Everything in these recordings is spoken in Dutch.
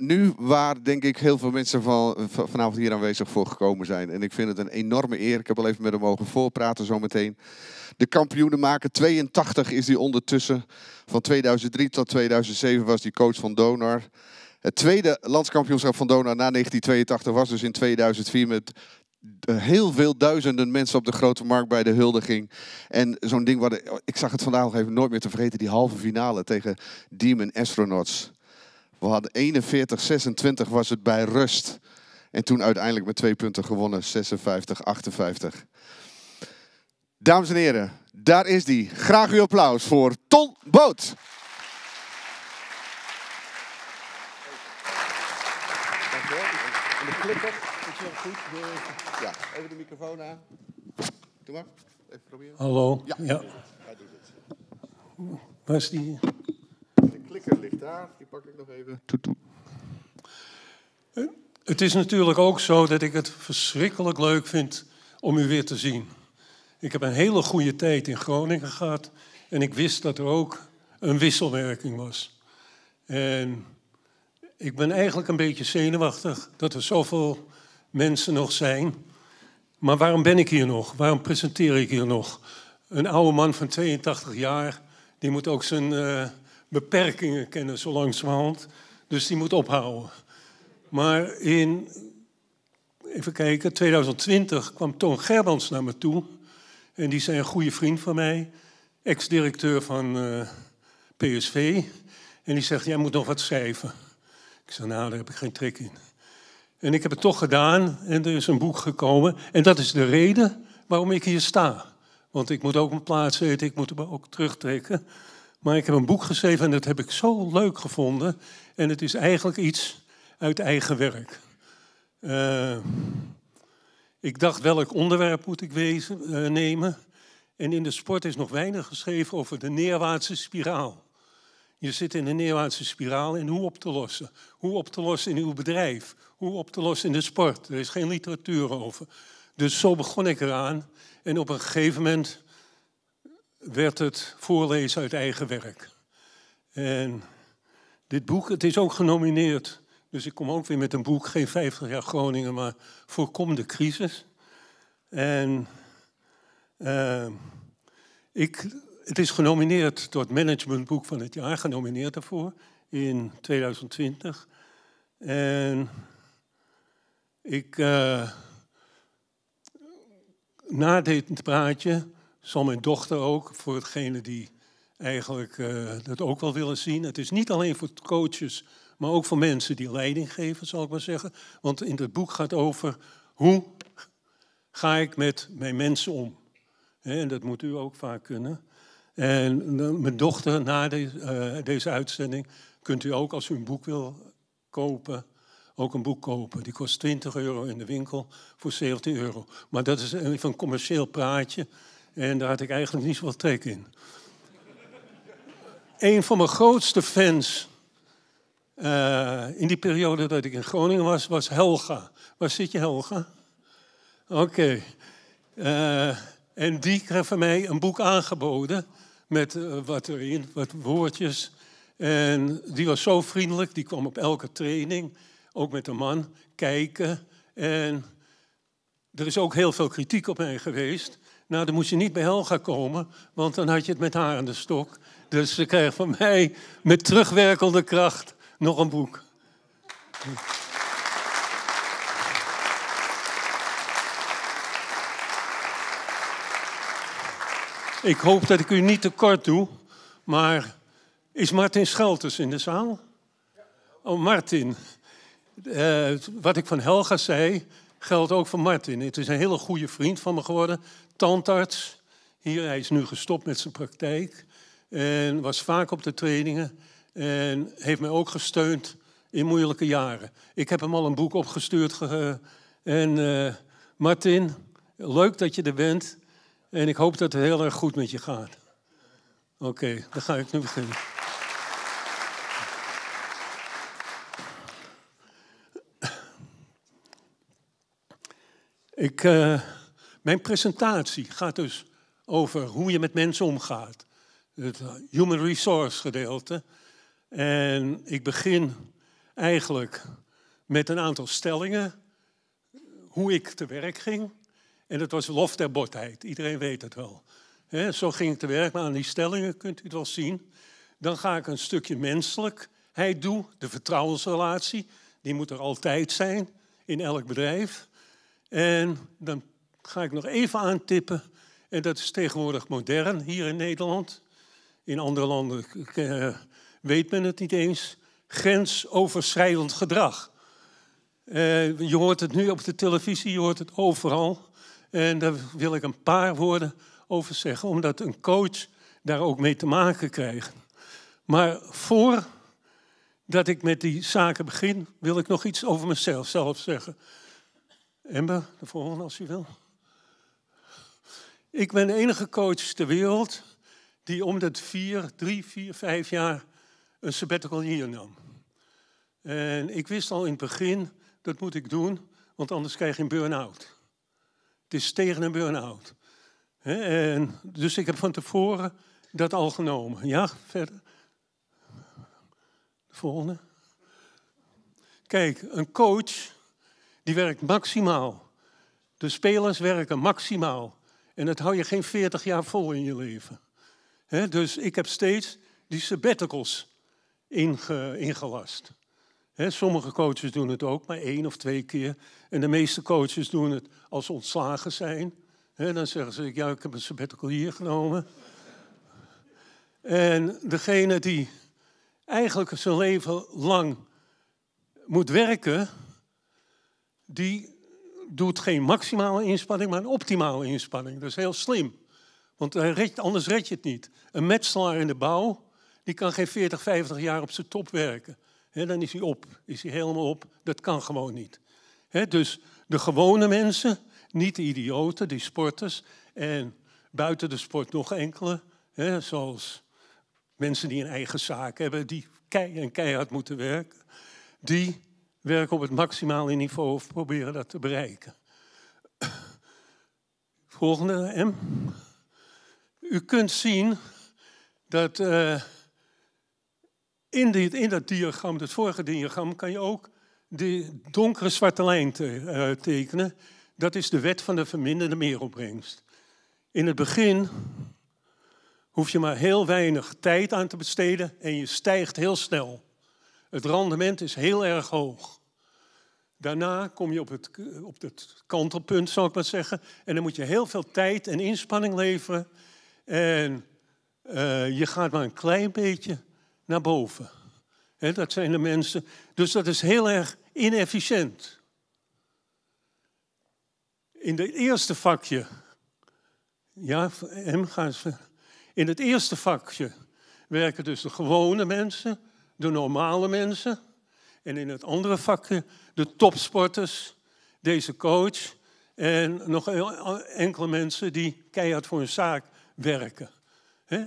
nu waar denk ik heel veel mensen van, vanavond hier aanwezig voor gekomen zijn. En ik vind het een enorme eer. Ik heb al even met hem mogen voorpraten zometeen. De kampioenen maken 82 is hij ondertussen. Van 2003 tot 2007 was hij coach van Donar. Het tweede landskampioenschap van Donar na 1982 was dus in 2004 met eh, heel veel duizenden mensen op de grote markt bij de huldiging. En zo'n ding waar ik zag het vandaag nog even nooit meer te vergeten, die halve finale tegen Demon Astronauts. We hadden 41-26 was het bij rust. En toen uiteindelijk met twee punten gewonnen, 56-58. Dames en heren, daar is die. Graag uw applaus voor Ton Boot. Ja, even de microfoon aan. Doe maar, even proberen. Hallo. Ja, Was die ligt daar. Die pak ik nog even. Het is natuurlijk ook zo dat ik het verschrikkelijk leuk vind om u weer te zien. Ik heb een hele goede tijd in Groningen gehad en ik wist dat er ook een wisselwerking was. En ik ben eigenlijk een beetje zenuwachtig dat er zoveel mensen nog zijn. Maar waarom ben ik hier nog? Waarom presenteer ik hier nog? Een oude man van 82 jaar, die moet ook zijn, eh, beperkingen kennen zo langzamerhand. Dus die moet ophouden. Maar in, even kijken, 2020 kwam Toon Gerbrands naar me toe. En die zei een goede vriend van mij, ex-directeur van eh, PSV. En die zegt, jij moet nog wat schrijven. Ik zei, nou, daar heb ik geen trek in. En ik heb het toch gedaan en er is een boek gekomen. En dat is de reden waarom ik hier sta. Want ik moet ook mijn plaats weten, ik moet me ook terugtrekken. Maar ik heb een boek geschreven en dat heb ik zo leuk gevonden. En het is eigenlijk iets uit eigen werk. Eh, ik dacht welk onderwerp moet ik wezen, eh, nemen. En in de sport is nog weinig geschreven over de neerwaartse spiraal. Je zit in de neerwaartse spiraal en hoe op te lossen. Hoe op te lossen in uw bedrijf. Hoe op te lossen in de sport. Er is geen literatuur over. Dus zo begon ik eraan. En op een gegeven moment werd het voorlezen uit eigen werk. En dit boek, het is ook genomineerd. Dus ik kom ook weer met een boek, geen 50 jaar Groningen, maar voorkom de crisis. En eh, ik, het is genomineerd door het managementboek van het jaar, genomineerd daarvoor in 2020. En ik, uh, na dit praatje, zal mijn dochter ook, voor degene die eigenlijk eh, dat ook wel willen zien. Het is niet alleen voor coaches, maar ook voor mensen die leiding geven, zal ik maar zeggen. Want in het boek gaat over hoe ga ik met mijn mensen om. en dat moet u ook vaak kunnen. En eh, mijn dochter, na deze eh, deze uitzending, kunt u ook, als u een boek wil kopen, ook een boek kopen. Die kost 20 euro in de winkel voor 17 euro. Maar dat is even een commercieel praatje. En daar had ik eigenlijk niet zoveel trek in. Een van mijn grootste fans eh, in die periode dat ik in Groningen was, was Helga. Waar zit je, Helga? Oké. Eh, en die kreeg van mij een boek aangeboden met eh, wat erin, wat woordjes. En die was zo vriendelijk, die kwam op elke training, ook met een man, kijken. En er is ook heel veel kritiek op mij geweest. Nou, dan moest je niet bij Helga komen, want dan had je het met haar aan de stok. Dus ze kreeg van mij met terugwerkende kracht nog een boek. Ik hoop dat ik u niet te kort doe, maar is Martin Schelters in de zaal? Oh, Martin. Eh, wat ik van Helga zei, geldt ook voor Martin. Het is een hele goede vriend van me geworden tandarts. Hier, hij is nu gestopt met zijn praktijk. En was vaak op de trainingen. En heeft mij ook gesteund in moeilijke jaren. Ik heb hem al een boek opgestuurd. en eh, Martin, leuk dat je er bent. En ik hoop dat het heel erg goed met je gaat. Oké, dan ga ik nu beginnen. Ik. Eh, mijn presentatie gaat dus over hoe je met mensen omgaat. Het human resource gedeelte. En ik begin eigenlijk met een aantal stellingen. Hoe ik te werk ging. En dat was lof der botheid. Iedereen weet het wel. zo ging ik te werk, maar aan die stellingen kunt u het wel zien. Dan ga ik een stukje menselijkheid doen. De vertrouwensrelatie. Die moet er altijd zijn in elk bedrijf. En dan ga ik nog even aantippen. En dat is tegenwoordig modern hier in Nederland. In andere landen eh, weet men het niet eens. Grensoverschrijdend gedrag. Eh, je hoort het nu op de televisie, je hoort het overal. En daar wil ik een paar woorden over zeggen, omdat een coach daar ook mee te maken krijgt. Maar voordat ik met die zaken begin, wil ik nog iets over mezelf zelf zeggen. Ember, de volgende als u wil. Ik ben de enige coach ter wereld die om de vier, drie, vier, vijf jaar een sabbatical year nam. En ik wist al in het begin, dat moet ik doen, want anders krijg je een burn-out. Het is tegen een burn-out. En, dus ik heb van tevoren dat al genomen. Ja, verder. De volgende. Kijk, een coach die werkt maximaal. De spelers werken maximaal. En dat hou je geen 40 jaar vol in je leven. dus ik heb steeds die sabbaticals inge, ingelast. sommige coaches doen het ook, maar één of twee keer. En de meeste coaches doen het als ze ontslagen zijn. He, dan zeggen ze, ja, ik heb een sabbatical hier genomen. en degene die eigenlijk zijn leven lang moet werken, die doet geen maximale inspanning, maar een optimale inspanning. Dat is heel slim. Want anders red je het niet. Een metselaar in de bouw, die kan geen 40, 50 jaar op zijn top werken. He, dan is hij op, is hij helemaal op. Dat kan gewoon niet. dus de gewone mensen, niet de idioten, die sporters. En buiten de sport nog enkele, zoals mensen die een eigen zaak hebben, die kei keihard moeten werken. Die werken op het maximale niveau of proberen dat te bereiken. Volgende, M. U kunt zien dat eh, in, dit, in dat diagram, het vorige diagram, kan je ook de donkere zwarte lijn eh, tekenen. Dat is de wet van de verminderde meeropbrengst. In het begin hoef je maar heel weinig tijd aan te besteden en je stijgt heel snel. Het rendement is heel erg hoog. Daarna kom je op het, op het kantelpunt, zou ik maar zeggen. En dan moet je heel veel tijd en inspanning leveren. En eh, je gaat maar een klein beetje naar boven. dat zijn de mensen. Dus dat is heel erg inefficiënt. In het eerste vakje. Ja, M ze. In het eerste vakje werken dus de gewone mensen, de normale mensen. En in het andere vakje de topsporters, deze coach en nog eh, enkele mensen die keihard voor hun zaak werken.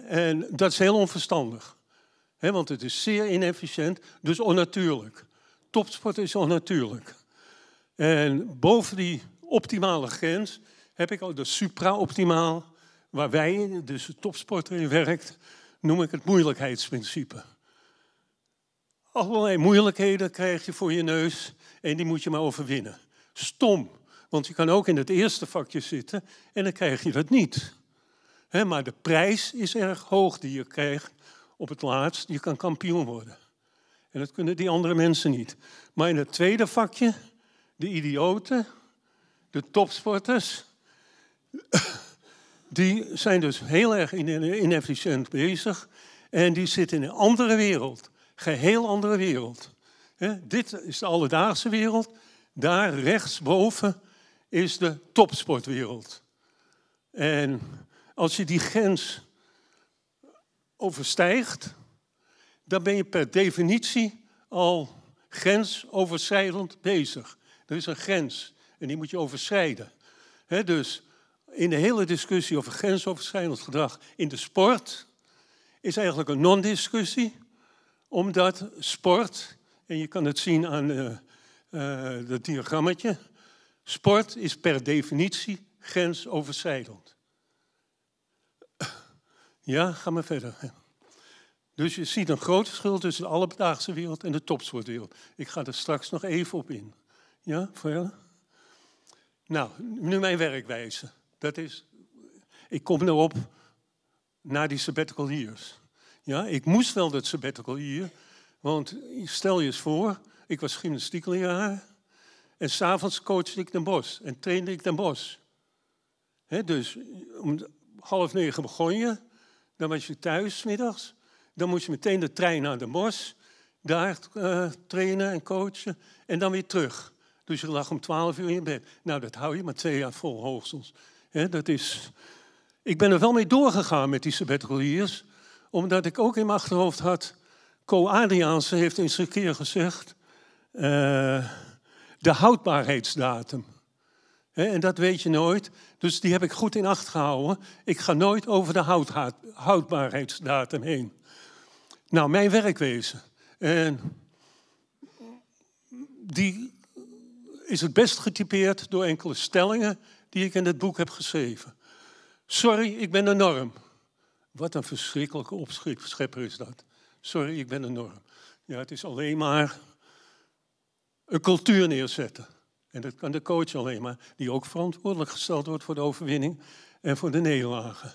En dat is heel onverstandig, want het is zeer inefficiënt, dus onnatuurlijk. Topsport is onnatuurlijk. En boven die optimale grens heb ik al de supra-optimaal, waar wij, dus de topsporter in werkt, noem ik het moeilijkheidsprincipe. Allerlei moeilijkheden krijg je voor je neus en die moet je maar overwinnen. Stom, want je kan ook in het eerste vakje zitten en dan krijg je dat niet. maar de prijs is erg hoog die je krijgt op het laatst. Je kan kampioen worden. En dat kunnen die andere mensen niet. Maar in het tweede vakje, de idioten, de topsporters, die zijn dus heel erg inefficiënt bezig. En die zitten in een andere wereld. Geheel andere wereld. dit is de alledaagse wereld. Daar rechtsboven is de topsportwereld. En als je die grens overstijgt, dan ben je per definitie al grensoverschrijdend bezig. Er is een grens en die moet je overschrijden. dus in de hele discussie over grensoverschrijdend gedrag in de sport is eigenlijk een non-discussie omdat sport, en je kan het zien aan eh, eh, dat diagrammetje, sport is per definitie grensoverschrijdend. Ja, ga maar verder. Dus je ziet een groot verschil tussen de alledaagse wereld en de topsportwereld. Ik ga er straks nog even op in. Ja, verder? Nou, nu mijn werkwijze. Dat is, ik kom nu op na die sabbatical years. Ja, ik moest wel dat sabbatical hier. Want stel je eens voor, ik was gymnastiekleraar. En s'avonds coachte ik Den Bos en trainde ik Den Bos. dus om half negen begon je. Dan was je thuis middags. Dan moest je meteen de trein naar Den Bos. Daar eh, trainen en coachen. En dan weer terug. Dus je lag om twaalf uur in bed. Nou, dat hou je maar twee jaar vol hoogstens. dat is... Ik ben er wel mee doorgegaan met die sabbatical omdat ik ook in mijn achterhoofd had, Co Adriaanse heeft eens een keer gezegd, eh, de houdbaarheidsdatum. en dat weet je nooit, dus die heb ik goed in acht gehouden. Ik ga nooit over de houdbaarheidsdatum heen. Nou, mijn werkwezen. En die is het best getypeerd door enkele stellingen die ik in het boek heb geschreven. Sorry, ik ben de norm. Wat een verschrikkelijke opschepper is dat. Sorry, ik ben enorm. Ja, het is alleen maar een cultuur neerzetten. En dat kan de coach alleen maar, die ook verantwoordelijk gesteld wordt voor de overwinning en voor de nederlagen.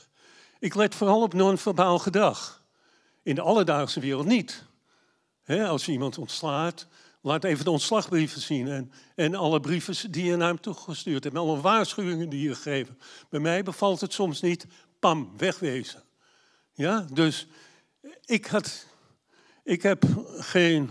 Ik let vooral op non-verbaal gedrag. In de alledaagse wereld niet. als je iemand ontslaat, laat even de ontslagbrieven zien en, en alle brieven die je naar hem toegestuurd hebt. En alle waarschuwingen die je gegeven. Bij mij bevalt het soms niet, pam, wegwezen. Ja, dus ik, had, ik heb geen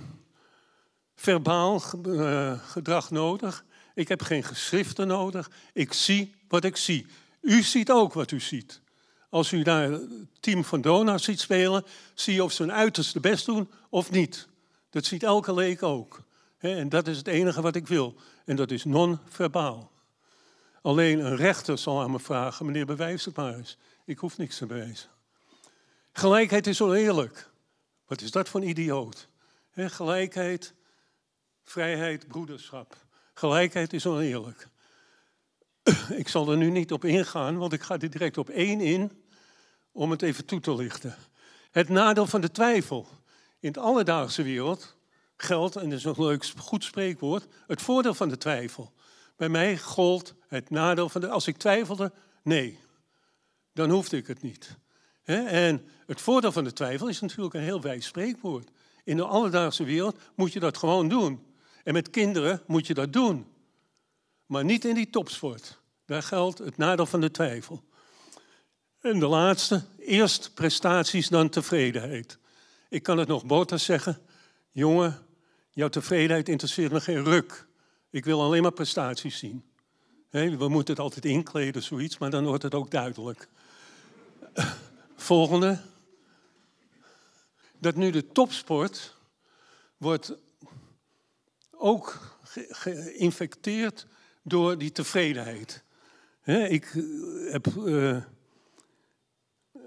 verbaal eh, gedrag nodig. Ik heb geen geschriften nodig. Ik zie wat ik zie. U ziet ook wat u ziet. Als u daar het team van Donau ziet spelen, zie je of ze hun uiterste best doen of niet. Dat ziet elke leek ook. En dat is het enige wat ik wil. En dat is non-verbaal. Alleen een rechter zal aan me vragen, meneer bewijs het maar eens. Ik hoef niks te bewijzen. Gelijkheid is oneerlijk. Wat is dat voor een idioot? gelijkheid, vrijheid, broederschap. Gelijkheid is oneerlijk. Ik zal er nu niet op ingaan, want ik ga er direct op één in om het even toe te lichten. Het nadeel van de twijfel. In de alledaagse wereld geldt, en dat is een leuk goed spreekwoord, het voordeel van de twijfel. Bij mij gold het nadeel van de. Als ik twijfelde, nee, dan hoefde ik het niet. En het voordeel van de twijfel is natuurlijk een heel wijs spreekwoord. In de alledaagse wereld moet je dat gewoon doen. En met kinderen moet je dat doen. Maar niet in die topsport. Daar geldt het nadeel van de twijfel. En de laatste, eerst prestaties, dan tevredenheid. Ik kan het nog boter zeggen. Jongen, jouw tevredenheid interesseert me geen ruk. Ik wil alleen maar prestaties zien. we moeten het altijd inkleden, zoiets, maar dan wordt het ook duidelijk. Volgende. Dat nu de topsport wordt ook geïnfecteerd door die tevredenheid. ik eh, heb eh,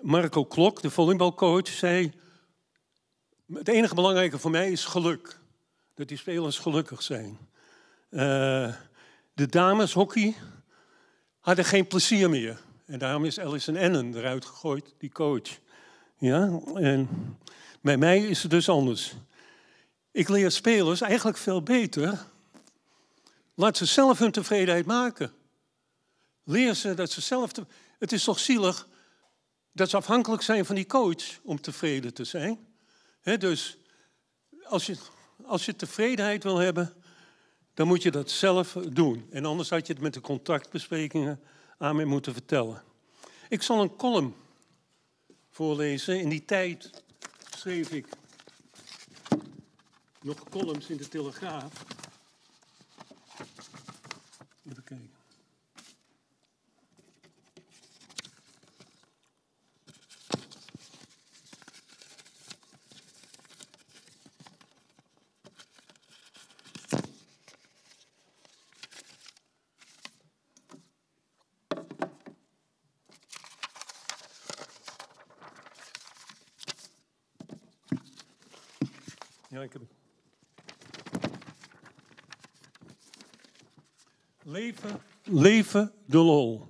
Marco Klok, de volleybalcoach, zei... Het enige belangrijke voor mij is geluk. Dat die spelers gelukkig zijn. De eh, de dameshockey hadden geen plezier meer. En daarom is Alison Ennen eruit gegooid, die coach. Ja? En bij mij is het dus anders. Ik leer spelers eigenlijk veel beter. Laat ze zelf hun tevredenheid maken. Leer ze dat ze zelf. Te... Het is toch zielig dat ze afhankelijk zijn van die coach om tevreden te zijn. dus als je, als je tevredenheid wil hebben, dan moet je dat zelf doen. En anders had je het met de contactbesprekingen aan mij moeten vertellen. Ik zal een column voorlezen. In die tijd schreef ik nog columns in de Telegraaf. Leven, leven de lol.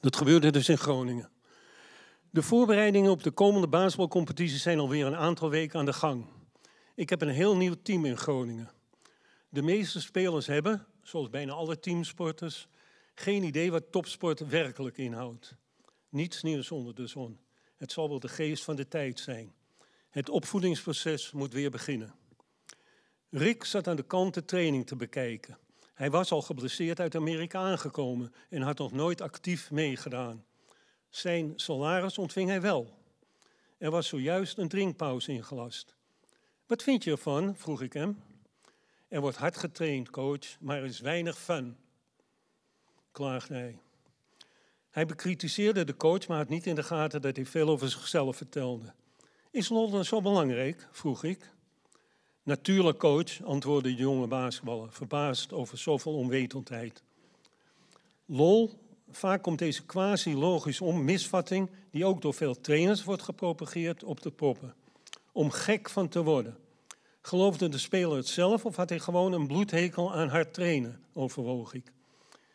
Dat gebeurde dus in Groningen. De voorbereidingen op de komende basketbalcompetitie zijn alweer een aantal weken aan de gang. Ik heb een heel nieuw team in Groningen. De meeste spelers hebben, zoals bijna alle teamsporters, geen idee wat topsport werkelijk inhoudt. Niets nieuws onder de zon. Het zal wel de geest van de tijd zijn. Het opvoedingsproces moet weer beginnen. Rick zat aan de kant de training te bekijken. Hij was al geblesseerd uit Amerika aangekomen en had nog nooit actief meegedaan. Zijn salaris ontving hij wel. Er was zojuist een drinkpauze ingelast. Wat vind je ervan? vroeg ik hem. Er wordt hard getraind, coach, maar er is weinig fun, klaagde hij. Hij bekritiseerde de coach, maar had niet in de gaten dat hij veel over zichzelf vertelde. Is lol dan zo belangrijk? vroeg ik. Natuurlijk, coach, antwoordde de jonge basketballer, verbaasd over zoveel onwetendheid. Lol, vaak komt deze quasi-logische misvatting, die ook door veel trainers wordt gepropageerd, op de proppen. Om gek van te worden. Geloofde de speler het zelf of had hij gewoon een bloedhekel aan hard trainen, overwoog ik.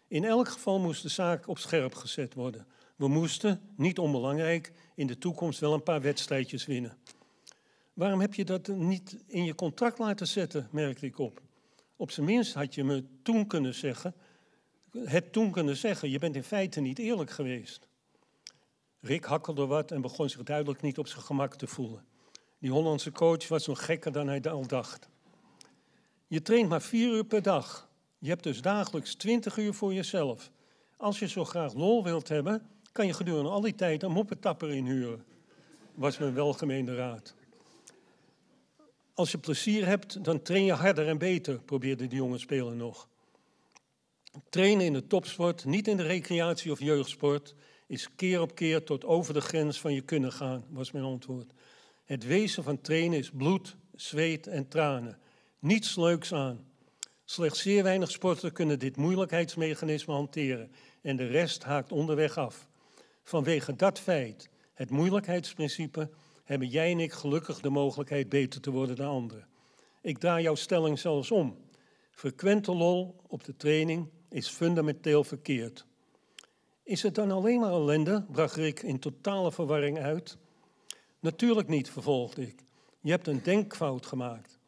In elk geval moest de zaak op scherp gezet worden. We moesten, niet onbelangrijk, in de toekomst wel een paar wedstrijdjes winnen. Waarom heb je dat niet in je contract laten zetten, merkte ik op. Op zijn minst had je me toen kunnen zeggen, het toen kunnen zeggen, je bent in feite niet eerlijk geweest. Rick hakkelde wat en begon zich duidelijk niet op zijn gemak te voelen. Die Hollandse coach was nog gekker dan hij al dacht. Je traint maar vier uur per dag. Je hebt dus dagelijks twintig uur voor jezelf. Als je zo graag lol wilt hebben, kan je gedurende al die tijd een moppetapper inhuren. Was mijn welgemeende raad. Als je plezier hebt, dan train je harder en beter, probeerde die jonge speler nog. Trainen in de topsport, niet in de recreatie of jeugdsport, is keer op keer tot over de grens van je kunnen gaan, was mijn antwoord. Het wezen van trainen is bloed, zweet en tranen. Niets leuks aan. Slechts zeer weinig sporten kunnen dit moeilijkheidsmechanisme hanteren en de rest haakt onderweg af. Vanwege dat feit, het moeilijkheidsprincipe, hebben jij en ik gelukkig de mogelijkheid beter te worden dan anderen. Ik draai jouw stelling zelfs om. Frequente lol op de training is fundamenteel verkeerd. Is het dan alleen maar ellende? bracht Rick in totale verwarring uit. Natuurlijk niet, vervolgde ik. Je hebt een denkfout gemaakt.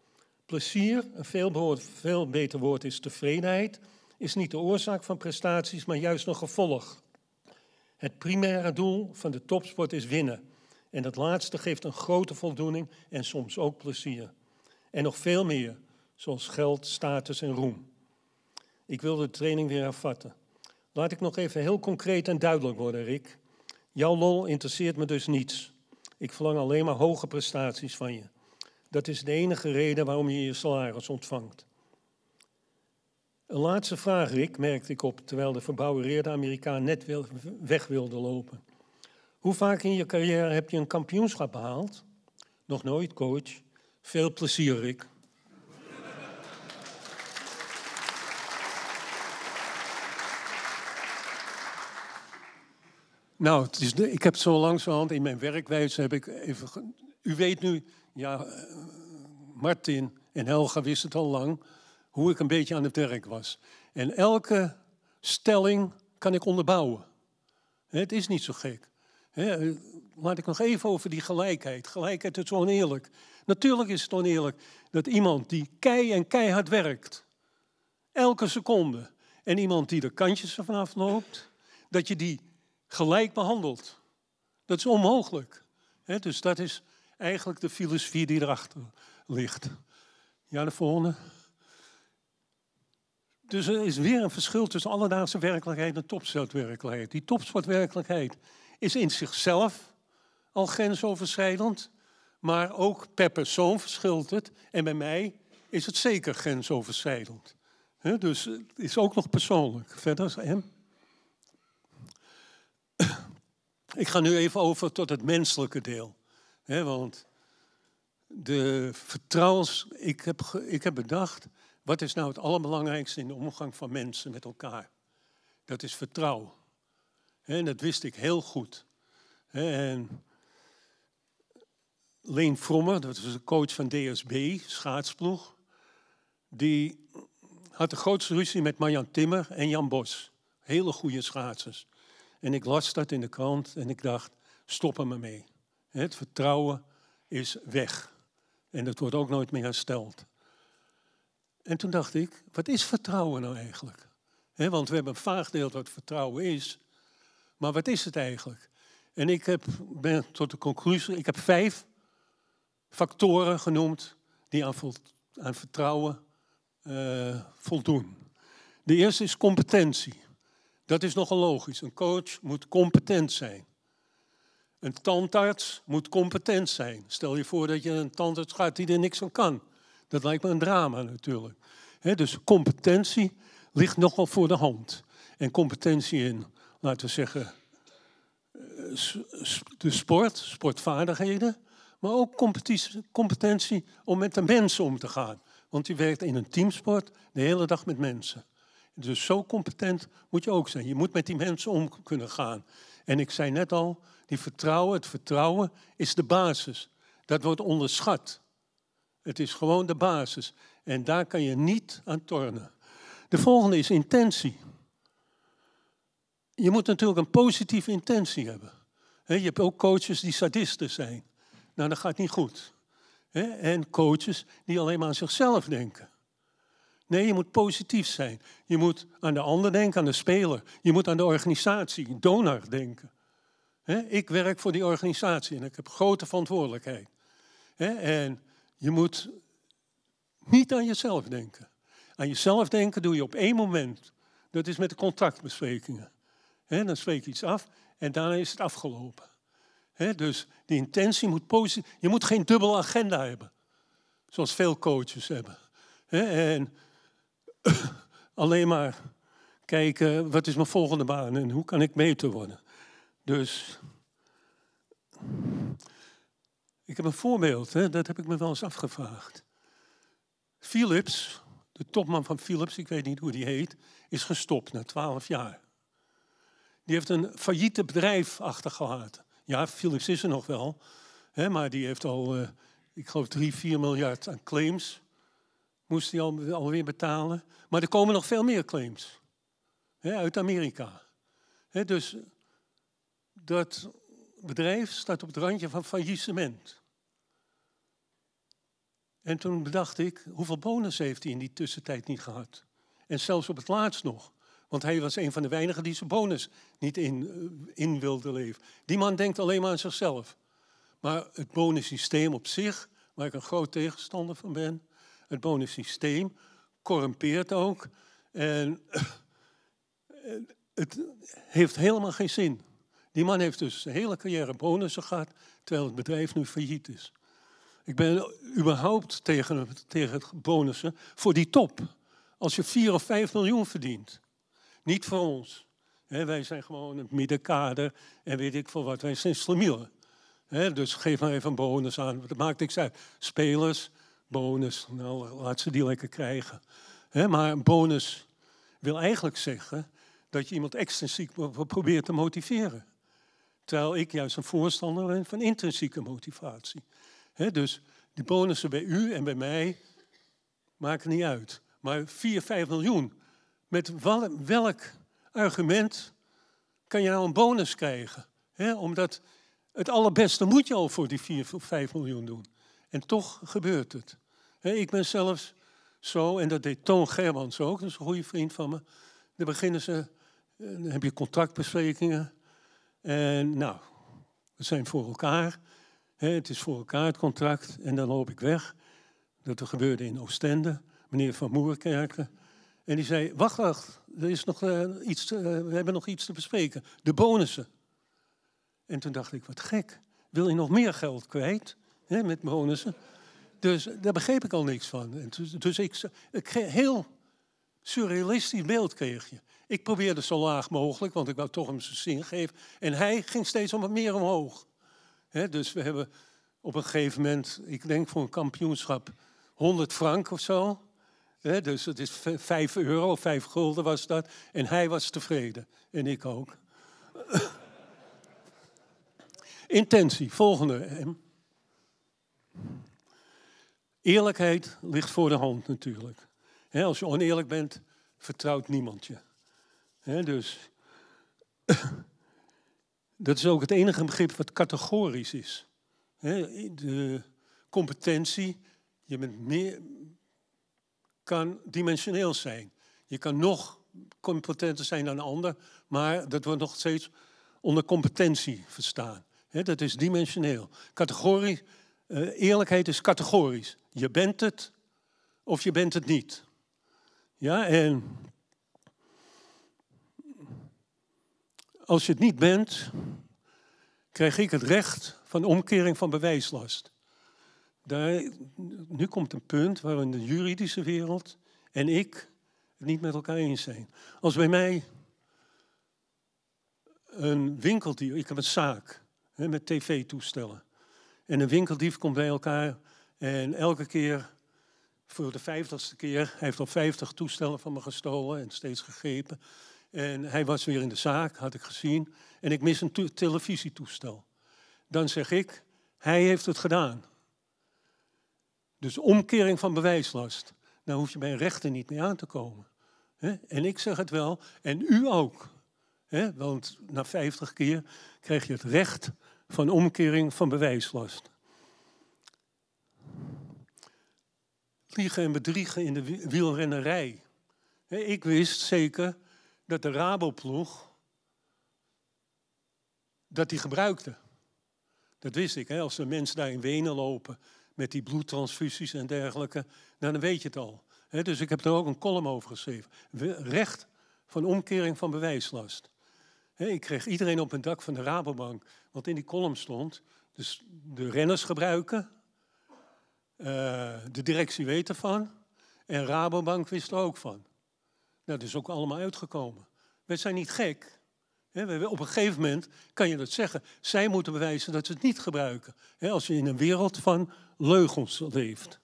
Plezier, een veel, veel beter woord is tevredenheid, is niet de oorzaak van prestaties, maar juist een gevolg. Het primaire doel van de topsport is winnen. En dat laatste geeft een grote voldoening en soms ook plezier. En nog veel meer, zoals geld, status en roem. Ik wil de training weer hervatten. Laat ik nog even heel concreet en duidelijk worden, Rick. Jouw lol interesseert me dus niets. Ik verlang alleen maar hoge prestaties van je. Dat is de enige reden waarom je je salaris ontvangt. Een laatste vraag, Rick, merkte ik op terwijl de verbouwereerde Amerikaan net weg wilde lopen. Hoe vaak in je carrière heb je een kampioenschap behaald? Nog nooit, coach. Veel plezier, Rick. Nou, het is ik heb zo langzamerhand in mijn werkwijze heb ik even. U weet nu, ja, eh, Martin en Helga wisten het al lang hoe ik een beetje aan het werk was. En elke stelling kan ik onderbouwen. Het is niet zo gek. Eh, laat ik nog even over die gelijkheid. Gelijkheid is oneerlijk. Natuurlijk is het oneerlijk dat iemand die kei en keihard werkt, elke seconde, en iemand die de kantjes ervan afloopt, dat je die gelijk behandelt. Dat is onmogelijk. dus dat is eigenlijk de filosofie die erachter ligt. Ja, de volgende. Dus er is weer een verschil tussen alledaagse werkelijkheid en topsportwerkelijkheid. Die topsportwerkelijkheid is in zichzelf al grensoverschrijdend, maar ook per persoon verschilt het. En bij mij is het zeker grensoverschrijdend. dus het is ook nog persoonlijk. Verder, hem. Ik ga nu even over tot het menselijke deel. want de vertrouwens, ik heb, ik heb bedacht wat is nou het allerbelangrijkste in de omgang van mensen met elkaar? Dat is vertrouwen. En dat wist ik heel goed. En Leen Frommer, dat was de coach van DSB, schaatsploeg, die had de grootste ruzie met Marjan Timmer en Jan Bos. Hele goede schaatsers. En ik las dat in de krant en ik dacht, stop er maar mee. Het vertrouwen is weg. En dat wordt ook nooit meer hersteld. En toen dacht ik, wat is vertrouwen nou eigenlijk? want we hebben een vaag deel wat vertrouwen is. Maar wat is het eigenlijk? En ik heb, ben tot de conclusie, ik heb vijf factoren genoemd die aan, aan vertrouwen eh, voldoen. De eerste is competentie. Dat is nogal logisch. Een coach moet competent zijn. Een tandarts moet competent zijn. Stel je voor dat je een tandarts gaat die er niks van kan. Dat lijkt me een drama natuurlijk. dus competentie ligt nogal voor de hand. En competentie in, laten we zeggen, eh, de sport, sportvaardigheden, maar ook competentie, competentie om met de mensen om te gaan. Want je werkt in een teamsport de hele dag met mensen. Dus zo competent moet je ook zijn. Je moet met die mensen om kunnen gaan. En ik zei net al, die vertrouwen, het vertrouwen is de basis. Dat wordt onderschat. Het is gewoon de basis. En daar kan je niet aan tornen. De volgende is intentie. Je moet natuurlijk een positieve intentie hebben. je hebt ook coaches die sadisten zijn. Nou, dat gaat niet goed. en coaches die alleen maar aan zichzelf denken. Nee, je moet positief zijn. Je moet aan de ander denken, aan de speler. Je moet aan de organisatie, donor denken. ik werk voor die organisatie en ik heb grote verantwoordelijkheid. en je moet niet aan jezelf denken. Aan jezelf denken doe je op één moment. Dat is met de contractbesprekingen. He, dan spreek je iets af en daarna is het afgelopen. dus de intentie moet positief. Je moet geen dubbele agenda hebben. Zoals veel coaches hebben. en alleen maar kijken, wat is mijn volgende baan en hoe kan ik beter worden? Dus ik heb een voorbeeld, hè? dat heb ik me wel eens afgevraagd. Philips, de topman van Philips, ik weet niet hoe die heet, is gestopt na twaalf jaar. Die heeft een failliete bedrijf achtergelaten. Ja, Philips is er nog wel, hè, maar die heeft al, eh, ik geloof, 3, 4 miljard aan claims. Moest hij al, alweer betalen. Maar er komen nog veel meer claims hè, uit Amerika. Hè, dus dat bedrijf staat op het randje van faillissement. En toen bedacht ik, hoeveel bonus heeft hij in die tussentijd niet gehad? En zelfs op het laatst nog. Want hij was een van de weinigen die zijn bonus niet in, eh, in wilde leven. Die man denkt alleen maar aan zichzelf. Maar het bonus systeem op zich, waar ik een groot tegenstander van ben, het systeem corrumpeert ook. En het heeft helemaal geen zin. Die man heeft dus zijn hele carrière bonussen gehad, terwijl het bedrijf nu failliet is. Ik ben überhaupt tegen, tegen het bonussen voor die top. Als je 4 of 5 miljoen verdient. Niet voor ons. wij zijn gewoon het middenkader en weet ik veel wat. Wij zijn slemielen. dus geef maar even een bonus aan. Dat maakt niks uit. Spelers, bonus. Nou, laat ze die lekker krijgen. maar een bonus wil eigenlijk zeggen dat je iemand extrinsiek probeert te motiveren. Terwijl ik juist een voorstander ben van intrinsieke motivatie dus die bonussen bij u en bij mij maken niet uit. Maar 4, 5 miljoen. Met welk argument kan je nou een bonus krijgen? omdat het allerbeste moet je al voor die 4, 5 miljoen doen. En toch gebeurt het. ik ben zelfs zo, en dat deed Toon Germans ook, dat is een goede vriend van me. Dan beginnen ze, eh, dan heb je contractbesprekingen. En nou, we zijn voor elkaar het is voor elkaar het contract en dan loop ik weg. Dat er gebeurde in Oostende, meneer Van Moerkerken. En die zei, wacht, wacht, er is nog, eh, iets, eh, we hebben nog iets te bespreken. De bonussen. En toen dacht ik, wat gek. Wil je nog meer geld kwijt met bonussen? Dus daar begreep ik al niks van. En dus, dus ik, ik heel surrealistisch beeld kreeg je. Ik probeerde zo laag mogelijk, want ik wou toch hem zijn zin geven. En hij ging steeds om meer omhoog dus we hebben op een gegeven moment, ik denk voor een kampioenschap, 100 frank of zo. dus het is 5 euro, 5 gulden was dat. En hij was tevreden. En ik ook. Intentie, volgende. Eerlijkheid ligt voor de hand natuurlijk. als je oneerlijk bent, vertrouwt niemand je. dus dat is ook het enige begrip wat categorisch is. De competentie, je bent meer, kan dimensioneel zijn. Je kan nog competenter zijn dan een ander, maar dat wordt nog steeds onder competentie verstaan. Dat is dimensioneel. Categorie, eh, eerlijkheid is categorisch. Je bent het of je bent het niet. Ja, en Als je het niet bent, krijg ik het recht van omkering van bewijslast. Daar, nu komt een punt waarin de juridische wereld en ik het niet met elkaar eens zijn. Als bij mij een winkeldief, ik heb een zaak hè, met tv-toestellen. En een winkeldief komt bij elkaar en elke keer, voor de vijftigste keer, hij heeft al vijftig toestellen van me gestolen en steeds gegrepen. En hij was weer in de zaak, had ik gezien. En ik mis een televisietoestel. Dan zeg ik, hij heeft het gedaan. Dus omkering van bewijslast. Daar hoef je bij rechten niet mee aan te komen. En ik zeg het wel, en u ook. Want na 50 keer krijg je het recht van omkering van bewijslast. Liegen en bedriegen in de wielrennerij. Ik wist zeker dat de Raboploeg, dat die gebruikte. Dat wist ik, hè? als de mensen daar in Wenen lopen met die bloedtransfusies en dergelijke, dan weet je het al. Dus ik heb er ook een column over geschreven. Recht van omkering van bewijslast. ik kreeg iedereen op een dak van de Rabobank. Want in die column stond, dus de renners gebruiken, eh, de directie weet ervan en Rabobank wist er ook van. Nou, dat is ook allemaal uitgekomen. Wij zijn niet gek. op een gegeven moment kan je dat zeggen. Zij moeten bewijzen dat ze het niet gebruiken. als je in een wereld van leugens leeft.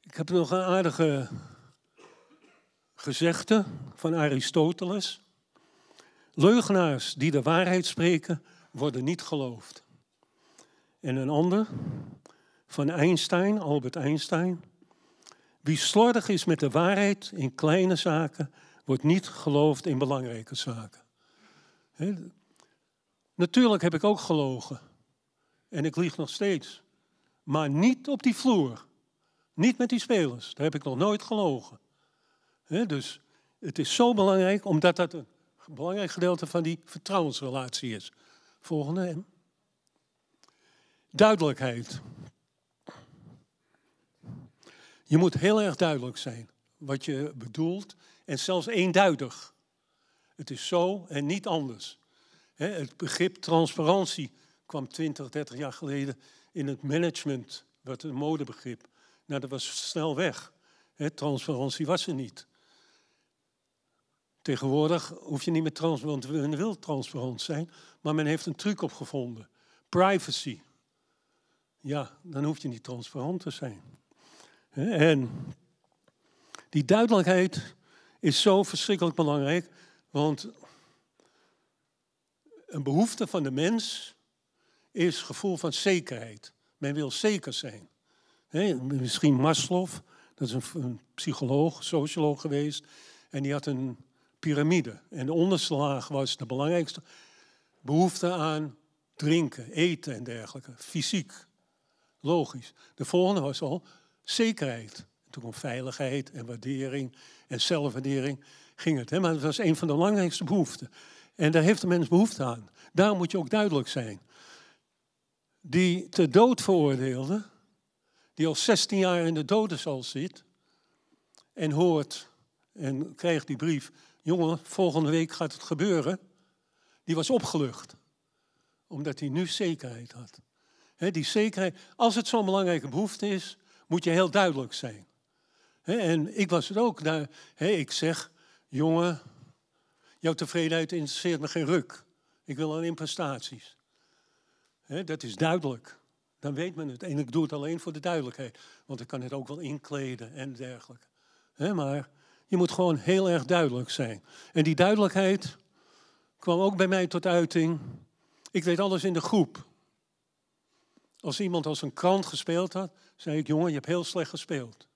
Ik heb nog een aardige gezegde van Aristoteles. Leugenaars die de waarheid spreken, worden niet geloofd. En een ander, van Einstein, Albert Einstein. Wie slordig is met de waarheid in kleine zaken, wordt niet geloofd in belangrijke zaken. Natuurlijk heb ik ook gelogen. En ik lieg nog steeds. Maar niet op die vloer. Niet met die spelers. Daar heb ik nog nooit gelogen. Dus het is zo belangrijk, omdat dat een belangrijk gedeelte van die vertrouwensrelatie is. Volgende. Duidelijkheid. Je moet heel erg duidelijk zijn wat je bedoelt en zelfs eenduidig. Het is zo en niet anders. Het begrip transparantie kwam 20, 30 jaar geleden in het management, wat een modebegrip. Nou, dat was snel weg. Transparantie was er niet. Tegenwoordig hoef je niet meer transparant, men wil transparant zijn, maar men heeft een truc opgevonden. Privacy. Ja, dan hoef je niet transparant te zijn. En die duidelijkheid is zo verschrikkelijk belangrijk, want een behoefte van de mens is gevoel van zekerheid. Men wil zeker zijn. misschien Maslow, dat is een, psycholoog, socioloog geweest, en die had een piramide. En de onderste laag was de belangrijkste behoefte aan drinken, eten en dergelijke, fysiek. Logisch. De volgende was al zekerheid. Toen kwam veiligheid en waardering en zelfwaardering ging het. Hè? Maar dat was een van de belangrijkste behoeften. En daar heeft de mens behoefte aan. Daar moet je ook duidelijk zijn. Die te dood veroordeelde, die al 16 jaar in de dodenzal zit en hoort en krijgt die brief, jongen, volgende week gaat het gebeuren, die was opgelucht. Omdat hij nu zekerheid had. die zekerheid, als het zo'n belangrijke behoefte is, moet je heel duidelijk zijn. en ik was het ook. Nou, ik zeg, jongen, jouw tevredenheid interesseert me geen ruk. Ik wil alleen prestaties. dat is duidelijk. Dan weet men het. En ik doe het alleen voor de duidelijkheid. Want ik kan het ook wel inkleden en dergelijke. maar je moet gewoon heel erg duidelijk zijn. En die duidelijkheid kwam ook bij mij tot uiting. Ik weet alles in de groep. Als iemand als een krant gespeeld had, zei ik, jongen, je hebt heel slecht gespeeld.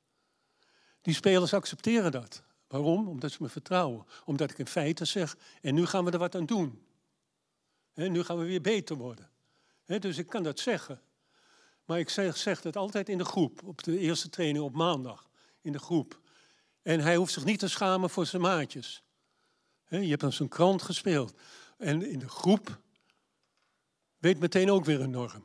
Die spelers accepteren dat. Waarom? Omdat ze me vertrouwen. Omdat ik in feite zeg, en nu gaan we er wat aan doen. nu gaan we weer beter worden. dus ik kan dat zeggen. Maar ik zeg, dat altijd in de groep, op de eerste training op maandag, in de groep. En hij hoeft zich niet te schamen voor zijn maatjes. je hebt dan zijn krant gespeeld. En in de groep weet meteen ook weer een norm.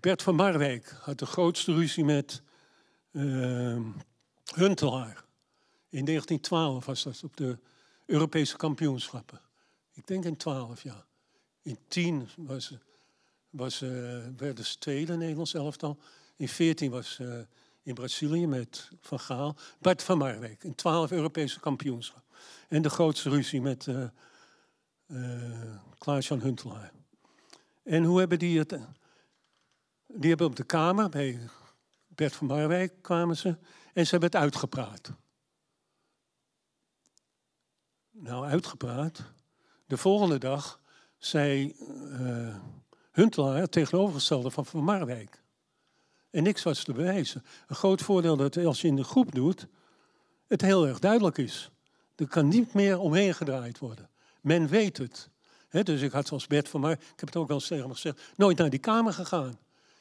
Bert van Marwijk had de grootste ruzie met ehm, Huntelaar. In 1912 was dat op de Europese kampioenschappen. Ik denk in 12 ja. In 10 was, was, eh, werden ze tweede Nederlands elftal. In 14 was uh, in Brazilië met Van Gaal. Bert van Marwijk, in 12 Europese kampioenschappen En de grootste ruzie met uh, Klaas-Jan Huntelaar. En hoe hebben die het die hebben op de Kamer, bij Bert van Marwijk kwamen ze, en ze hebben het uitgepraat. Nou, uitgepraat. De volgende dag zei uh, Huntelaar het tegenovergestelde van Van Marwijk. En niks was te bewijzen. Een groot voordeel dat als je in de groep doet, het heel erg duidelijk is. Er kan niet meer omheen gedraaid worden. Men weet het. dus ik had zoals Bert van Marwijk, ik heb het ook wel eens tegen hem gezegd, nooit naar die kamer gegaan.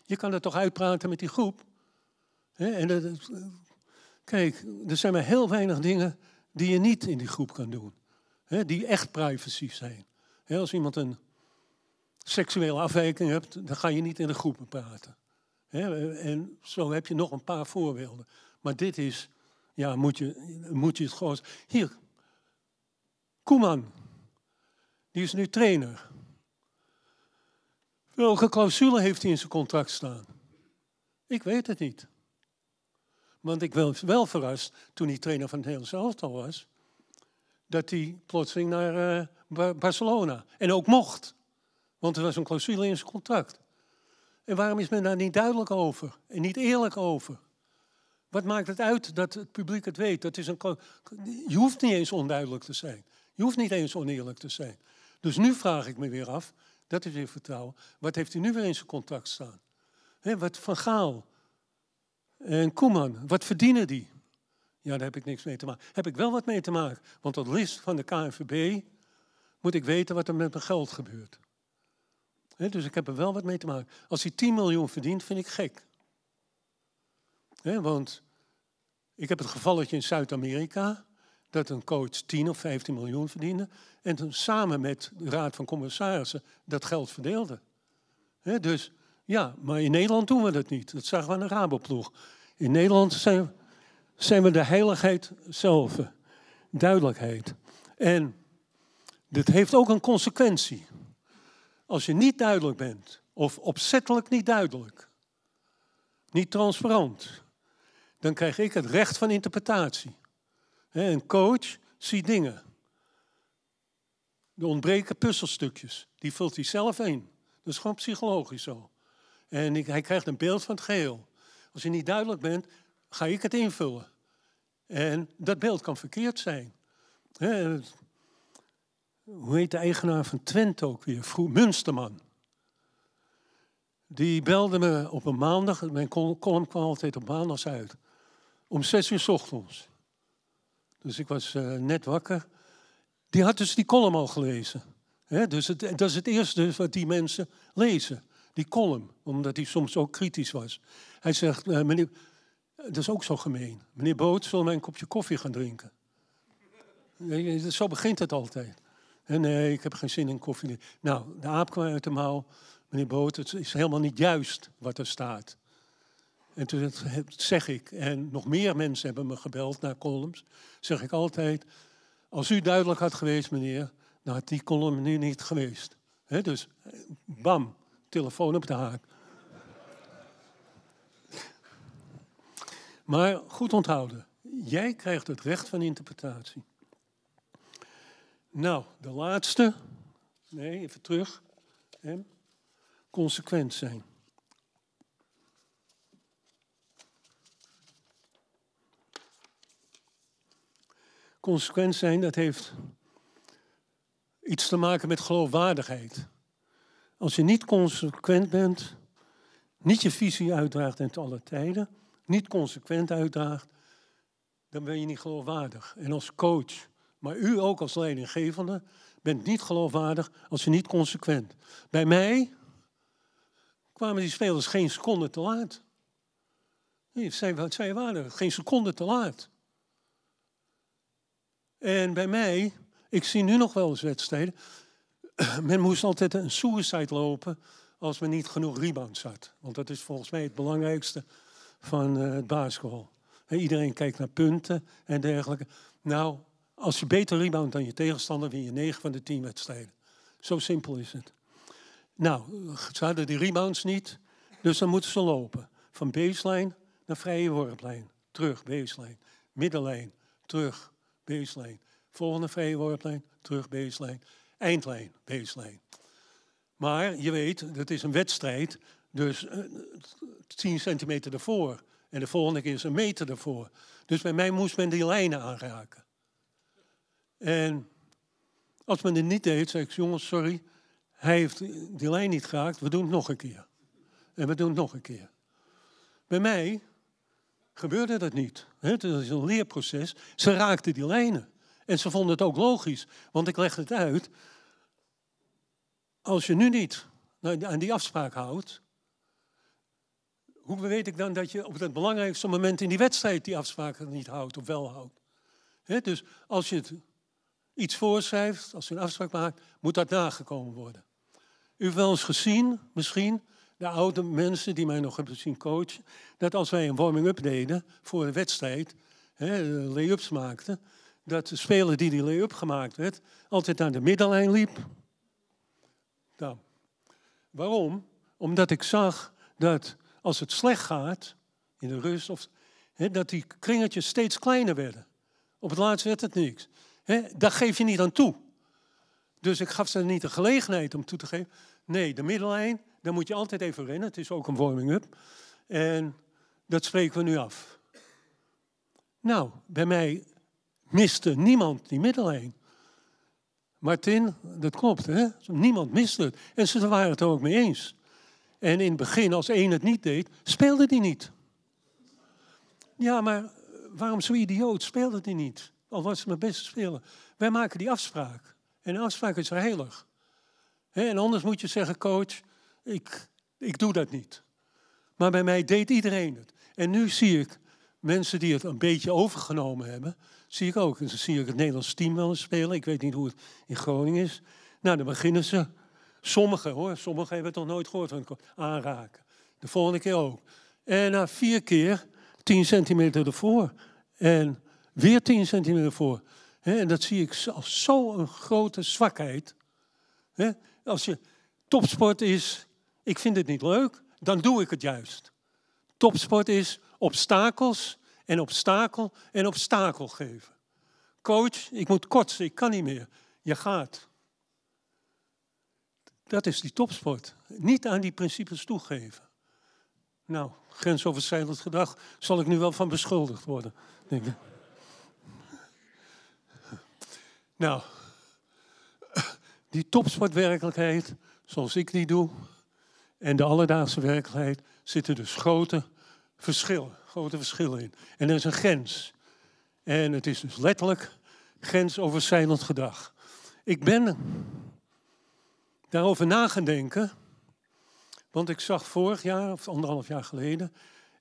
Je kan er toch uitpraten met die groep? en dat, kijk, er zijn maar heel weinig dingen die je niet in die groep kan doen. die echt privacy zijn. als iemand een seksuele afwijking hebt, dan ga je niet in de groepen praten. en zo heb je nog een paar voorbeelden. Maar dit is, ja, moet je, moet je het gewoon. Hier, Koeman, die is nu trainer. Welke clausule heeft hij in zijn contract staan? Ik weet het niet. Want ik was wel verrast toen hij trainer van het Nederlands elftal was, dat hij plotseling naar eh, Barcelona en ook mocht. Want er was een clausule in zijn contract. En waarom is men daar niet duidelijk over en niet eerlijk over? Wat maakt het uit dat het publiek het weet? Dat is een, je hoeft niet eens onduidelijk te zijn. Je hoeft niet eens oneerlijk te zijn. Dus nu vraag ik me weer af, dat is weer vertrouwen. Wat heeft hij nu weer in zijn contact staan? wat Van Gaal en Koeman, wat verdienen die? Ja, daar heb ik niks mee te maken. Heb ik wel wat mee te maken, want dat list van de KNVB moet ik weten wat er met mijn geld gebeurt. dus ik heb er wel wat mee te maken. Als hij 10 miljoen verdient, vind ik gek. want ik heb het gevalletje in Zuid-Amerika dat een coach 10 of 15 miljoen verdiende. En toen samen met de Raad van Commissarissen dat geld verdeelde. dus ja, maar in Nederland doen we dat niet. Dat zagen we aan de In Nederland zijn, zijn we de heiligheid zelf. Duidelijkheid. En dit heeft ook een consequentie. Als je niet duidelijk bent, of opzettelijk niet duidelijk, niet transparant, dan krijg ik het recht van interpretatie. Een coach ziet dingen. Er ontbreken puzzelstukjes. Die vult hij zelf in. Dat is gewoon psychologisch zo. En hij krijgt een beeld van het geheel. Als je niet duidelijk bent, ga ik het invullen. En dat beeld kan verkeerd zijn. Hoe heet de eigenaar van Twente ook weer? Munsterman. Die belde me op een maandag. Mijn column kwam altijd op maandags uit. Om zes uur s ochtends. Dus ik was eh, net wakker. Die had dus die column al gelezen. dus het, dat is het eerste wat die mensen lezen. Die column, omdat hij soms ook kritisch was. Hij zegt, eh, meneer, dat is ook zo gemeen. Meneer Boot, zullen wij een kopje koffie gaan drinken? Zo begint het altijd. nee, ik heb geen zin in koffie. Nou, de aap kwam uit de mouw. Meneer Boot, het is helemaal niet juist wat er staat. En toen zeg ik, en nog meer mensen hebben me gebeld naar columns, zeg ik altijd, als u duidelijk had geweest, meneer, dan had die column nu niet geweest. dus eh, bam, telefoon op de haak. Maar goed onthouden, jij krijgt het recht van interpretatie. Nou, de laatste. Nee, even terug. Consequent zijn. consequent zijn, dat heeft iets te maken met geloofwaardigheid. Als je niet consequent bent, niet je visie uitdraagt in alle tijden, niet consequent uitdraagt, dan ben je niet geloofwaardig. En als coach, maar u ook als leidinggevende, bent niet geloofwaardig als je niet consequent. Bij mij kwamen die spelers geen seconde te laat. Nee, zij, geen seconde te laat. En bij mij, ik zie nu nog wel eens wedstrijden. Men moest altijd een suicide lopen als men niet genoeg rebounds had. Want dat is volgens mij het belangrijkste van eh, het basketbal. Iedereen kijkt naar punten en dergelijke. Nou, als je beter rebound dan je tegenstander, win je 9 van de 10 wedstrijden. Zo simpel is het. Nou, ze hadden die rebounds niet, dus dan moeten ze lopen. Van baseline naar vrije worplijn, terug baseline, middenlijn, terug baseline. Volgende vrije worplijn, terug baseline. Eindlijn, baseline. Maar je weet, dat is een wedstrijd. Dus uh, eh, 10 centimeter ervoor. En de volgende keer is een meter ervoor. Dus bij mij moest men die lijnen aanraken. En als men dit niet deed, zei ik, jongens, sorry, hij heeft die lijn niet geraakt, we doen het nog een keer. En we doen het nog een keer. Bij mij gebeurde dat niet. Het is een leerproces. Ze raakten die lijnen. En ze vonden het ook logisch, want ik leg het uit. Als je nu niet aan die afspraak houdt, hoe weet ik dan dat je op het belangrijkste moment in die wedstrijd die afspraak niet houdt of wel houdt? dus als je iets voorschrijft, als je een afspraak maakt, moet dat nagekomen worden. U heeft wel eens gezien, misschien, de oude mensen die mij nog hebben zien coachen, dat als wij een warming-up deden voor een wedstrijd, eh, lay-ups maakten, dat de speler die die lay-up gemaakt werd, altijd naar de middenlijn liep. Nou, waarom? Omdat ik zag dat als het slecht gaat, in de rust, of, dat die kringetjes steeds kleiner werden. Op het laatst werd het niks. He, daar geef je niet aan toe. Dus ik gaf ze niet de gelegenheid om toe te geven. Nee, de middellijn dan moet je altijd even rennen. Het is ook een warming-up. En dat spreken we nu af. Nou, bij mij miste niemand die middeleeuwen. Martin, dat klopt, hè? Niemand miste het. En ze waren het er ook mee eens. En in het begin, als één het niet deed, speelde die niet. Ja, maar waarom zo idioot speelde die niet? Al was het mijn beste spelen. Wij maken die afspraak. En de afspraak is heilig. En anders moet je zeggen, coach, ik, ik doe dat niet. Maar bij mij deed iedereen het. En nu zie ik mensen die het een beetje overgenomen hebben, zie ik ook. En dan zie ik het Nederlands team wel eens spelen. Ik weet niet hoe het in Groningen is. Nou, dan beginnen ze. Sommigen hoor, sommigen hebben het nog nooit gehoord van aanraken. De volgende keer ook. En na vier keer, tien centimeter ervoor. En weer tien centimeter ervoor. en dat zie ik als zo'n grote zwakheid. als je topsport is, ik vind het niet leuk, dan doe ik het juist. Topsport is obstakels en obstakel en obstakel geven. Coach, ik moet kotsen, ik kan niet meer. Je gaat. Dat is die topsport. Niet aan die principes toegeven. Nou, grensoverschrijdend gedrag zal ik nu wel van beschuldigd worden, denk ik. Nou, die topsportwerkelijkheid, zoals ik die doe, en de alledaagse werkelijkheid zitten dus grote verschillen, grote verschillen in. En er is een grens. En het is dus letterlijk grensoverschrijdend gedrag. Ik ben daarover na want ik zag vorig jaar, of anderhalf jaar geleden,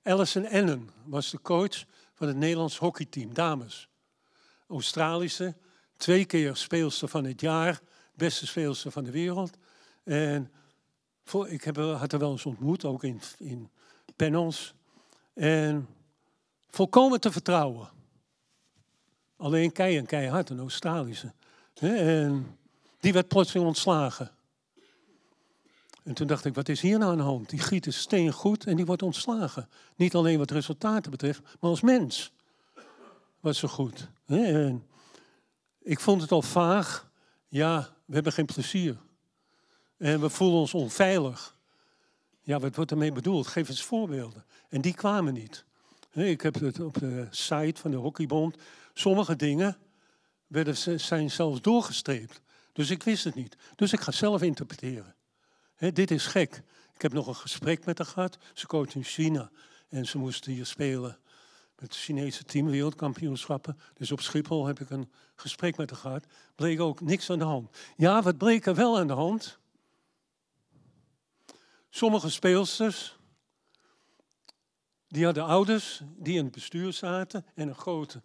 Alison Ennen was de coach van het Nederlands hockeyteam, dames. Australische, twee keer speelster van het jaar, beste speelster van de wereld. En voor, ik heb, had haar wel eens ontmoet, ook in, in En volkomen te vertrouwen. Alleen kei en keihard, een Australische. En die werd plotseling ontslagen. En toen dacht ik, wat is hier nou aan de hand? Die giet is goed en die wordt ontslagen. Niet alleen wat resultaten betreft, maar als mens was ze goed. En ik vond het al vaag. Ja, we hebben geen plezier. En we voelen ons onveilig. Ja, wat wordt ermee bedoeld? Geef eens voorbeelden. En die kwamen niet. Ik heb het op de site van de Hockeybond. Sommige dingen werden, zijn zelfs doorgestreept. Dus ik wist het niet. Dus ik ga zelf interpreteren. dit is gek. Ik heb nog een gesprek met haar gehad. Ze coacht in China. En ze moesten hier spelen met het Chinese team, wereldkampioenschappen. Dus op Schiphol heb ik een gesprek met haar gehad. Bleek ook niks aan de hand. Ja, wat bleek er wel aan de hand? Sommige speelsters, die hadden ouders die in het bestuur zaten en een grote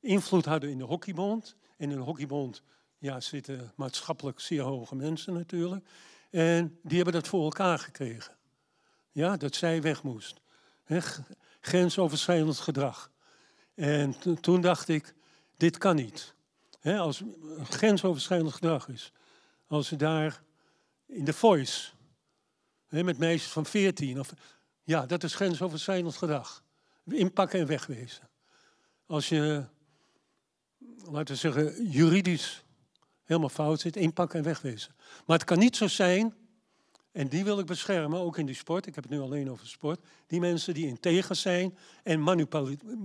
invloed hadden in de hockeybond. En in de hockeybond ja, zitten maatschappelijk zeer hoge mensen natuurlijk. En die hebben dat voor elkaar gekregen. Ja, dat zij weg moest. He, grensoverschrijdend gedrag. En toen dacht ik, dit kan niet. He, als eh, grensoverschrijdend gedrag is. Als ze daar in de voice met meisjes van 14. Of, ja, dat is grensoverschrijdend gedrag. Inpakken en wegwezen. Als je, laten we zeggen, juridisch helemaal fout zit, inpakken en wegwezen. Maar het kan niet zo zijn, en die wil ik beschermen, ook in die sport, ik heb het nu alleen over sport, die mensen die integer zijn en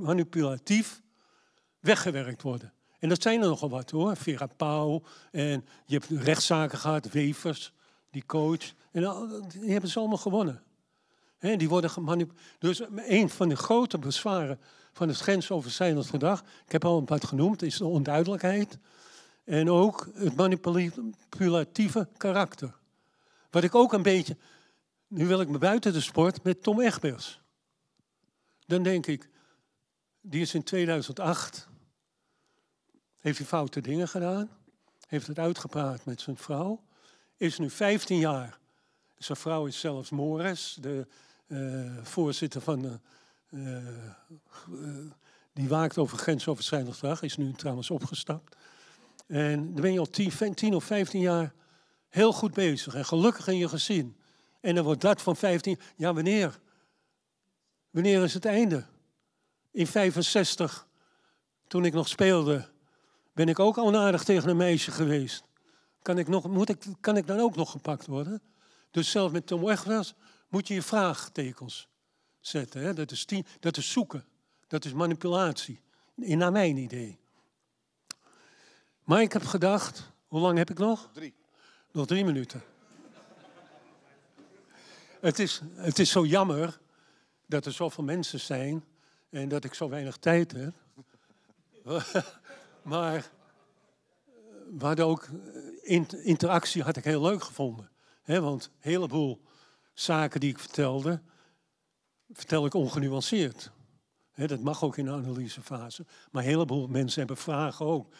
manipulatief weggewerkt worden. En dat zijn er nogal wat hoor. Vera Pauw en je hebt rechtszaken gehad, Wevers die coach. En die hebben ze allemaal gewonnen. He, die worden gemanipuleerd. Dus een van de grote bezwaren van het grensoverschrijdend gedrag, ik heb al een paar genoemd, is de onduidelijkheid. En ook het manipulatieve karakter. Wat ik ook een beetje. Nu wil ik me buiten de sport met Tom Egbers. Dan denk ik, die is in 2008. Heeft hij foute dingen gedaan? Heeft het uitgepraat met zijn vrouw? is nu 15 jaar. Zijn vrouw is zelfs Mores, de eh, voorzitter van eh, eh, die waakt over grensoverschrijdend gedrag, is nu trouwens opgestapt. En dan ben je al 10, of 15 jaar heel goed bezig en gelukkig in je gezin. En dan wordt dat van 15, ja wanneer? Wanneer is het einde? In 65, toen ik nog speelde, ben ik ook al onaardig tegen een meisje geweest kan ik, nog, moet ik, kan ik dan ook nog gepakt worden? Dus zelfs met Tom Wegwers moet je je vraagtekens zetten. Hè? Dat, is tien, dat is zoeken. Dat is manipulatie. In, naar mijn idee. Maar ik heb gedacht, hoe lang heb ik nog? Drie. Nog drie minuten. het, is, het is zo jammer dat er zoveel mensen zijn en dat ik zo weinig tijd heb. maar eh, we hadden ook interactie had ik heel leuk gevonden. want een heleboel zaken die ik vertelde, vertel ik ongenuanceerd. dat mag ook in de analysefase. Maar een heleboel mensen hebben vragen ook.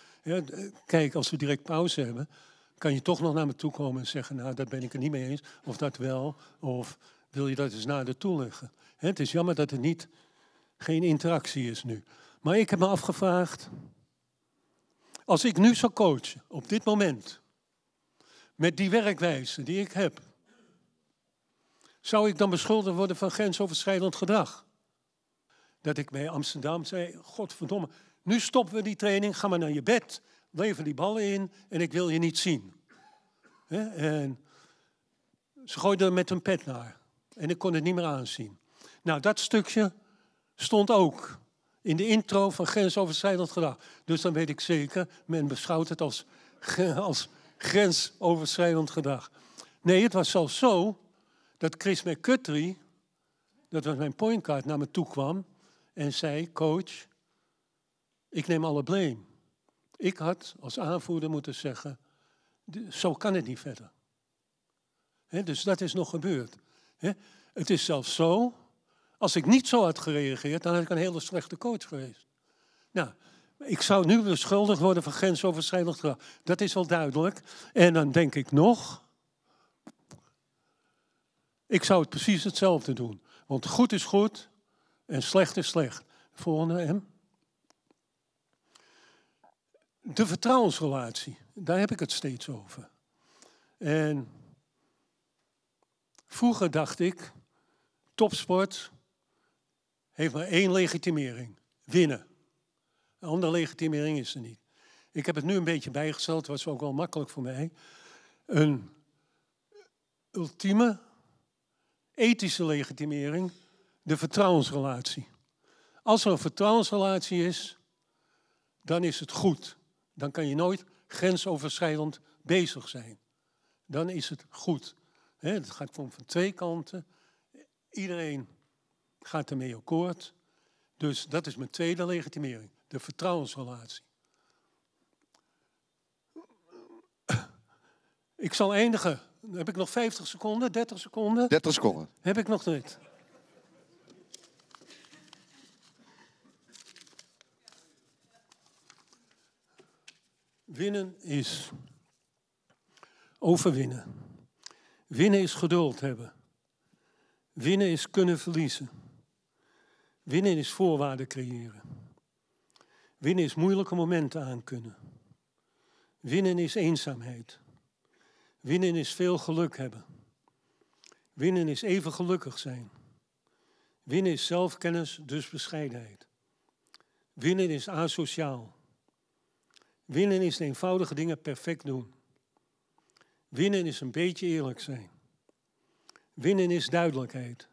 kijk, als we direct pauze hebben, kan je toch nog naar me toe komen en zeggen: Nou, daar ben ik er niet mee eens, of dat wel, of wil je dat eens nader toelichten? het is jammer dat er niet, geen interactie is nu. Maar ik heb me afgevraagd, als ik nu zou coachen, op dit moment, met die werkwijze die ik heb, zou ik dan beschuldigd worden van grensoverschrijdend gedrag? Dat ik bij Amsterdam zei: Godverdomme, nu stoppen we die training, ga maar naar je bed, lever die ballen in en ik wil je niet zien. En ze gooiden er met een pet naar en ik kon het niet meer aanzien. Nou, dat stukje stond ook in de intro van grensoverschrijdend gedrag. Dus dan weet ik zeker, men beschouwt het als, als grensoverschrijdend gedrag. Nee, het was zelfs zo dat Chris McCutry, dat was mijn pointcard, naar me toe kwam en zei: Coach, ik neem alle blame. Ik had als aanvoerder moeten zeggen: Zo kan het niet verder. dus dat is nog gebeurd. het is zelfs zo, als ik niet zo had gereageerd, dan had ik een hele slechte coach geweest. Nou, ik zou nu beschuldigd worden van grensoverschrijdend gedrag. Dat is wel duidelijk. En dan denk ik nog, ik zou het precies hetzelfde doen. Want goed is goed en slecht is slecht. Volgende M. De vertrouwensrelatie, daar heb ik het steeds over. En vroeger dacht ik, topsport heeft maar één legitimering, winnen. Een andere legitimering is er niet. Ik heb het nu een beetje bijgesteld, dat was ook wel makkelijk voor mij. Een ultieme ethische legitimering, de vertrouwensrelatie. Als er een vertrouwensrelatie is, dan is het goed. Dan kan je nooit grensoverschrijdend bezig zijn. Dan is het goed. Het dat gaat van, van twee kanten. Iedereen gaat ermee akkoord. Dus dat is mijn tweede legitimering de vertrouwensrelatie. Ik zal eindigen. Heb ik nog 50 seconden, 30 seconden? 30 seconden. Heb ik nog niet. Winnen is overwinnen. Winnen is geduld hebben. Winnen is kunnen verliezen. Winnen is voorwaarden creëren. Winnen is moeilijke momenten aankunnen. Winnen is eenzaamheid. Winnen is veel geluk hebben. Winnen is even gelukkig zijn. Winnen is zelfkennis, dus bescheidenheid. Winnen is asociaal. Winnen is de eenvoudige dingen perfect doen. Winnen is een beetje eerlijk zijn. Winnen is duidelijkheid.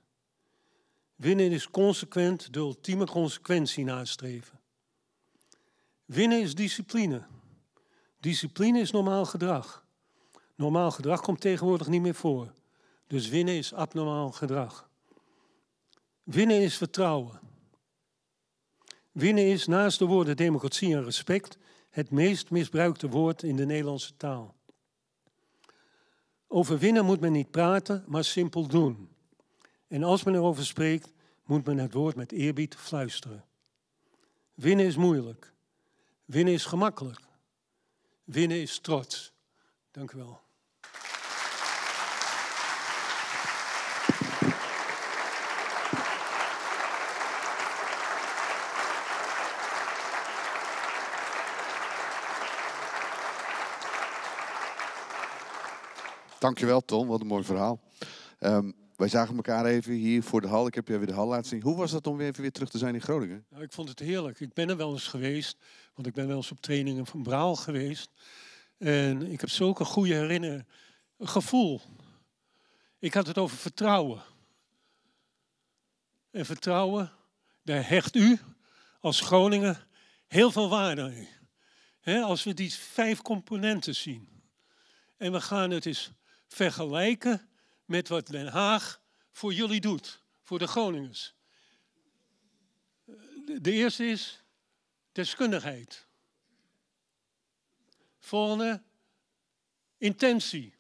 Winnen is consequent de ultieme consequentie nastreven. Winnen is discipline. Discipline is normaal gedrag. Normaal gedrag komt tegenwoordig niet meer voor. Dus winnen is abnormaal gedrag. Winnen is vertrouwen. Winnen is naast de woorden democratie en respect het meest misbruikte woord in de Nederlandse taal. Over winnen moet men niet praten, maar simpel doen. En als men erover spreekt, moet men het woord met eerbied fluisteren. Winnen is moeilijk. Winnen is gemakkelijk. Winnen is trots. Dank u wel. Dankjewel, Tom. Wat een mooi verhaal. Um, wij zagen elkaar even hier voor de hal. Ik heb je weer de hal laten zien. Hoe was dat om weer weer terug te zijn in Groningen? Nou, ik vond het heerlijk. Ik ben er wel eens geweest. Want ik ben wel eens op trainingen van Braal geweest. En ik heb zulke goede herinneringen. Gevoel. Ik had het over vertrouwen. En vertrouwen, daar hecht u als Groningen heel veel waarde aan. als we die vijf componenten zien. En we gaan het eens vergelijken met wat Den Haag voor jullie doet, voor de Groningers. Eh, de eerste is deskundigheid. Volgende, intentie.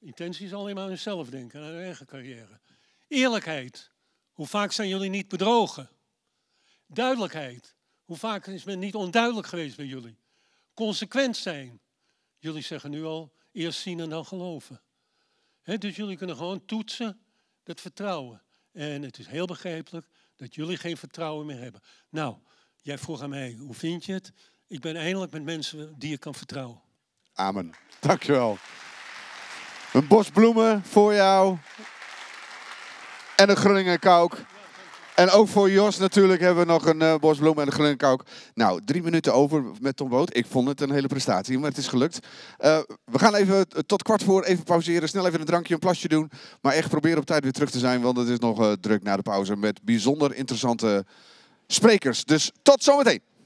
Intentie is alleen maar aan jezelf denken, aan hun eigen carrière. Eerlijkheid. Hoe vaak zijn jullie niet bedrogen? Duidelijkheid. Hoe vaak is men niet onduidelijk geweest bij jullie? Consequent zijn. Jullie zeggen nu al, eerst zien en dan geloven dus jullie kunnen gewoon toetsen dat vertrouwen. En het is heel begrijpelijk dat jullie geen vertrouwen meer hebben. Nou, jij vroeg aan mij, hoe vind je het? Ik ben eindelijk met mensen die ik kan vertrouwen. Amen. Dankjewel. Een bos bloemen voor jou. En een Groningen Kouk. En ook voor Jos natuurlijk hebben we nog een eh, bosbloem en een glimmkauk. Nou, drie minuten over met Tom Boot. Ik vond het een hele prestatie, maar het is gelukt. Eh, we gaan even eh, tot kwart voor even pauzeren. Snel even een drankje, een plasje doen. Maar echt proberen op tijd weer terug te zijn, want het is nog druk na de pauze. Met bijzonder interessante sprekers. Dus tot zometeen.